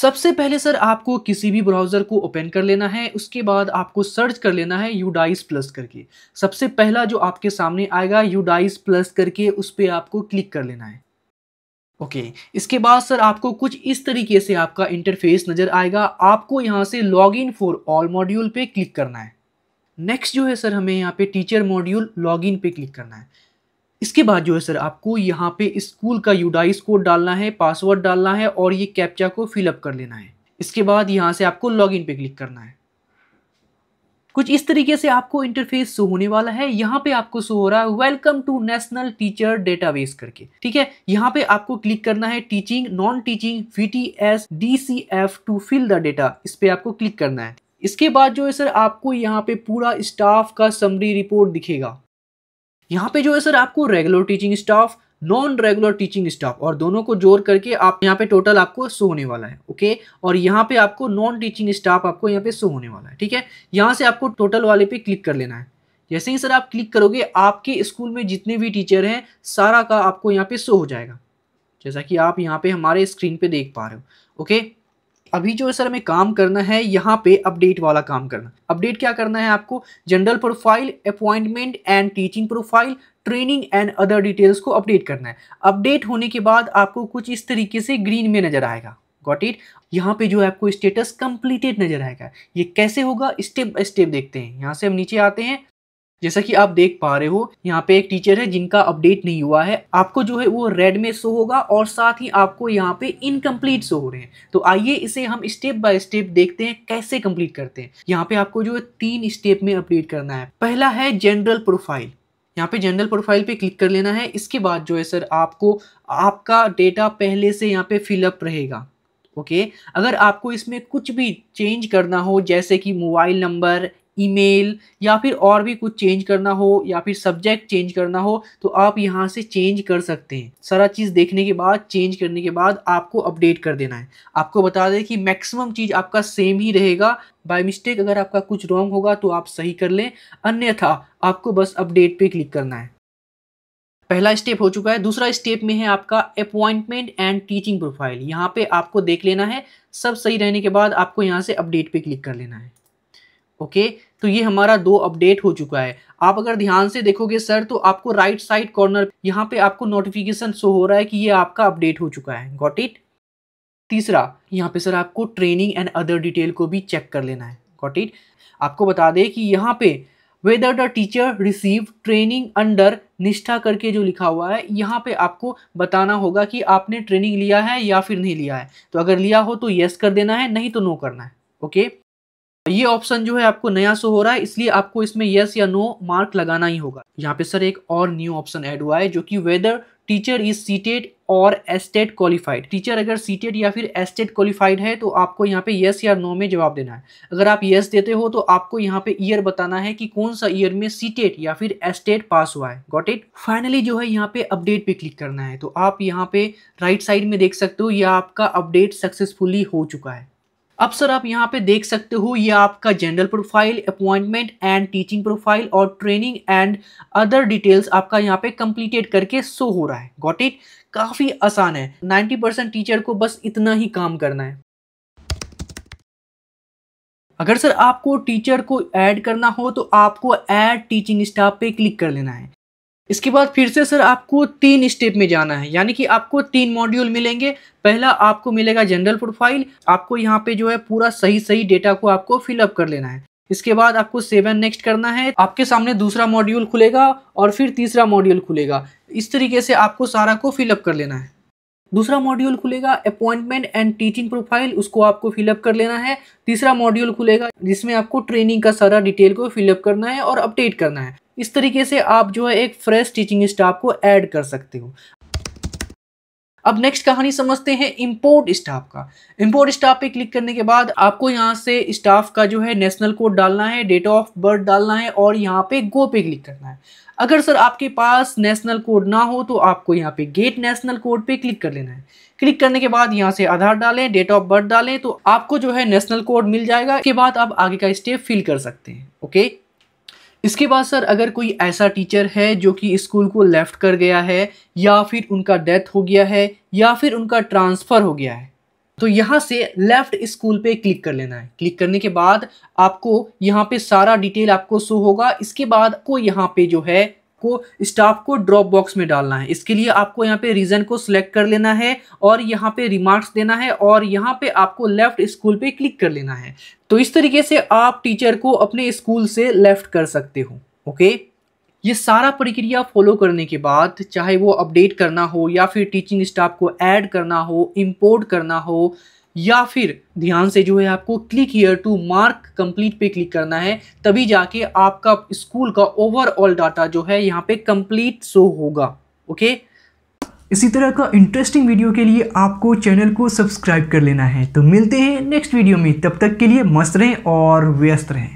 सबसे पहले सर आपको किसी भी ब्राउज़र को ओपन कर लेना है उसके बाद आपको सर्च कर लेना है यूडाइस प्लस करके सबसे पहला जो आपके सामने आएगा यूडाइस प्लस करके उस पर आपको क्लिक कर लेना है ओके okay. इसके बाद सर आपको कुछ इस तरीके से आपका इंटरफेस नज़र आएगा आपको यहाँ से log in for all module पे क्लिक करना है नेक्स्ट जो है सर हमें यहाँ पे टीचर मॉड्यूल लॉग इन पे क्लिक करना है इसके बाद जो है सर आपको यहाँ पे स्कूल का यूडाइस कोड डालना है पासवर्ड डालना है और ये कैप्चा को फिलअप कर लेना है इसके बाद यहाँ से आपको लॉगिन पे क्लिक करना है कुछ इस तरीके से आपको इंटरफेस शो होने वाला है यहाँ पे आपको शो हो रहा है welcome to national teacher database करके ठीक है यहाँ पे आपको क्लिक करना है teaching non teaching V T S D C F to fill the data इस पर आपको क्लिक करना है इसके बाद जो है सर आपको यहाँ पे पूरा स्टाफ का समरी रिपोर्ट दिखेगा यहाँ पे जो है सर आपको regular teaching staff non regular teaching staff और दोनों को जोड़ करके आप यहाँ पे टोटल आपको सो होने वाला है ओके और यहाँ पे आपको नॉन टीचिंग स्टाफ आपको यहाँ पे सो होने वाला है ठीक है यहाँ से आपको टोटल वाले पे क्लिक कर लेना है जैसे ही सर आप क्लिक करोगे आपके स्कूल में जितने भी टीचर हैं सारा का आपको यहाँ पे शो हो जाएगा जैसा कि आप यहाँ पे हमारे स्क्रीन पे देख पा रहे हो ओके अभी जो सर हमें काम करना है यहाँ पे अपडेट वाला काम करना अपडेट क्या करना है आपको general profile appointment and teaching profile training and other details को अपडेट करना है अपडेट होने के बाद आपको कुछ इस तरीके से ग्रीन में नजर आएगा गॉट इट यहाँ पे जो है आपको स्टेटस कंप्लीटेड नजर आएगा ये कैसे होगा स्टेप बाय स्टेप देखते हैं यहाँ से हम नीचे आते हैं जैसा कि आप देख पा रहे हो यहाँ पे एक टीचर है जिनका अपडेट नहीं हुआ है आपको जो है वो रेड में शो होगा और साथ ही आपको यहाँ पे इनकम्प्लीट शो हो रहे हैं तो आइए इसे हम स्टेप बाय स्टेप देखते हैं कैसे कंप्लीट करते हैं यहाँ पे आपको जो है तीन स्टेप में अपडेट करना है पहला है जनरल प्रोफाइल यहाँ पे जनरल प्रोफाइल पे क्लिक कर लेना है इसके बाद जो है सर आपको आपका डेटा पहले से यहाँ पे फिलअप रहेगा ओके अगर आपको इसमें कुछ भी चेंज करना हो जैसे कि मोबाइल नंबर ईमेल या फिर और भी कुछ चेंज करना हो या फिर सब्जेक्ट चेंज करना हो तो आप यहाँ से चेंज कर सकते हैं सारा चीज़ देखने के बाद चेंज करने के बाद आपको अपडेट कर देना है आपको बता दें कि मैक्सिमम चीज़ आपका सेम ही रहेगा बाय मिस्टेक अगर आपका कुछ रॉन्ग होगा तो आप सही कर लें अन्यथा आपको बस अपडेट पर क्लिक करना है पहला स्टेप हो चुका है दूसरा स्टेप में है आपका अपॉइंटमेंट एंड टीचिंग प्रोफाइल यहाँ पे आपको देख लेना है सब सही रहने के बाद आपको यहाँ से अपडेट पे क्लिक कर लेना है ओके तो ये हमारा दो अपडेट हो चुका है आप अगर ध्यान से देखोगे सर तो आपको राइट साइड कॉर्नर यहाँ पे आपको नोटिफिकेशन शो हो रहा है कि ये आपका अपडेट हो चुका है गॉट इट तीसरा यहाँ पे सर आपको ट्रेनिंग एंड अदर डिटेल को भी चेक कर लेना है गॉट इट आपको बता दें कि यहाँ पे whether the teacher receive training under Nishtha करके जो लिखा हुआ है यहाँ पे आपको बताना होगा कि आपने ट्रेनिंग लिया है या फिर नहीं लिया है तो अगर लिया हो तो येस कर देना है नहीं तो नो करना है ओके ये ऑप्शन जो है आपको नया शो हो रहा है इसलिए आपको इसमें यस या नो मार्क लगाना ही होगा यहाँ पे सर एक और न्यू ऑप्शन ऐड हुआ है जो कि वेदर टीचर इज सीटेड और एस्टेट क्वालिफाइड टीचर अगर सीटेड या फिर एस्टेट क्वालिफाइड है तो आपको यहाँ पे यस या नो में जवाब देना है अगर आप यस देते हो तो आपको यहाँ पे ईयर बताना है कि कौन सा ईयर में सीटेड या फिर एस्टेट पास हुआ है गॉट इट फाइनली जो है यहाँ पे अपडेट पे क्लिक करना है तो आप यहाँ पे राइट right साइड में देख सकते हो यह आपका अपडेट सक्सेसफुली हो चुका है अब सर आप यहाँ पे देख सकते हो ये आपका general profile appointment and teaching profile और ट्रेनिंग एंड अदर डिटेल्स आपका यहाँ पे कंप्लीटेड करके शो हो रहा है गॉट इट काफ़ी आसान है 90 परसेंट टीचर को बस इतना ही काम करना है अगर सर आपको टीचर को ऐड करना हो तो आपको ऐड टीचिंग स्टाफ पे क्लिक कर लेना है इसके बाद फिर से सर आपको तीन स्टेप में जाना है यानी कि आपको तीन मॉड्यूल मिलेंगे पहला आपको मिलेगा जनरल प्रोफाइल आपको यहाँ पे जो है पूरा सही सही डेटा को आपको फिलअप कर लेना है इसके बाद आपको सेवन नेक्स्ट करना है आपके सामने दूसरा मॉड्यूल खुलेगा और फिर तीसरा मॉड्यूल खुलेगा इस तरीके से आपको सारा को फिलअप कर लेना है दूसरा मॉड्यूल खुलेगा अपॉइंटमेंट एंड टीचिंग प्रोफाइल उसको आपको फिलअप कर लेना है तीसरा मॉड्यूल खुलेगा जिसमें आपको ट्रेनिंग का सारा डिटेल को फिलअप करना है और अपडेट करना है इस तरीके से आप जो है एक फ्रेश टीचिंग स्टाफ को ऐड कर सकते हो अब नेक्स्ट कहानी समझते हैं इंपोर्ट स्टाफ का इंपोर्ट स्टाफ पे क्लिक करने के बाद आपको यहाँ से स्टाफ का जो है नेशनल कोड डालना है डेट ऑफ बर्थ डालना है और यहाँ पे गो पे क्लिक करना है अगर सर आपके पास नेशनल कोड ना हो तो आपको यहाँ पे गेट नेशनल कोड पे क्लिक कर लेना है क्लिक करने के बाद यहाँ से आधार डालें डेट ऑफ बर्थ डालें तो आपको जो है नेशनल कोड मिल जाएगा के बाद आप आगे का स्टेप फिल कर सकते हैं ओके इसके बाद सर अगर कोई ऐसा टीचर है जो कि स्कूल को लेफ़्ट कर गया है या फिर उनका डेथ हो गया है या फिर उनका ट्रांसफ़र हो गया है तो यहाँ से लेफ़्ट स्कूल पे क्लिक कर लेना है क्लिक करने के बाद आपको यहाँ पे सारा डिटेल आपको शो होगा इसके बाद को यहाँ पे जो है को स्टाफ को ड्रॉप बॉक्स में डालना है इसके लिए आपको यहाँ पे रीजन को सिलेक्ट कर लेना है और यहाँ पे रिमार्क्स देना है और यहाँ पे आपको लेफ्ट स्कूल पे क्लिक कर लेना है तो इस तरीके से आप टीचर को अपने स्कूल से लेफ्ट कर सकते हो ओके ये सारा प्रक्रिया फॉलो करने के बाद चाहे वो अपडेट करना हो या फिर टीचिंग स्टाफ को ऐड करना हो इम्पोर्ट करना हो या फिर ध्यान से जो है आपको click here to mark complete पे क्लिक करना है तभी जाके आपका स्कूल का ओवरऑल डाटा जो है यहाँ पे कंप्लीट शो होगा ओके इसी तरह का इंटरेस्टिंग वीडियो के लिए आपको चैनल को सब्सक्राइब कर लेना है तो मिलते हैं नेक्स्ट वीडियो में तब तक के लिए मस्त रहें और व्यस्त रहें